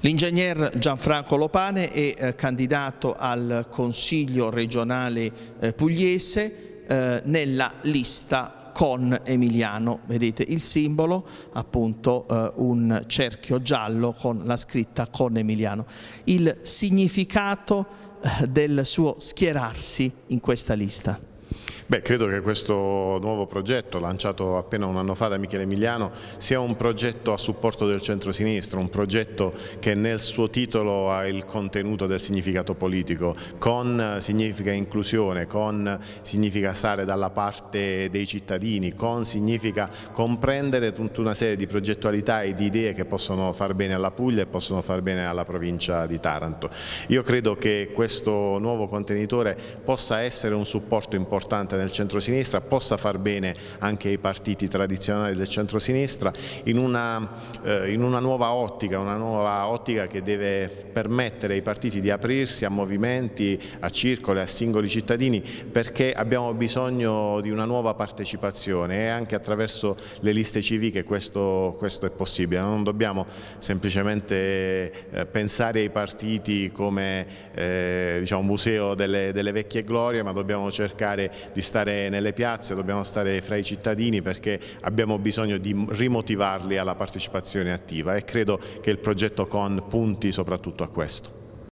L'ingegner Gianfranco Lopane è eh, candidato al Consiglio regionale eh, pugliese eh, nella lista con Emiliano, vedete il simbolo, appunto eh, un cerchio giallo con la scritta con Emiliano. Il significato eh, del suo schierarsi in questa lista. Beh, credo che questo nuovo progetto lanciato appena un anno fa da Michele Emiliano sia un progetto a supporto del centro-sinistra, un progetto che nel suo titolo ha il contenuto del significato politico, con eh, significa inclusione, con significa stare dalla parte dei cittadini, con significa comprendere tutta una serie di progettualità e di idee che possono far bene alla Puglia e possono far bene alla provincia di Taranto. Io credo che questo nuovo contenitore possa essere un supporto importante nel centrosinistra possa far bene anche ai partiti tradizionali del centrosinistra in una, eh, in una nuova ottica, una nuova ottica che deve permettere ai partiti di aprirsi a movimenti, a circoli, a singoli cittadini perché abbiamo bisogno di una nuova partecipazione e anche attraverso le liste civiche questo, questo è possibile, non dobbiamo semplicemente eh, pensare ai partiti come eh, diciamo, museo delle, delle vecchie glorie ma dobbiamo cercare di stare nelle piazze, dobbiamo stare fra i cittadini perché abbiamo bisogno di rimotivarli alla partecipazione attiva e credo che il progetto CON punti soprattutto a questo.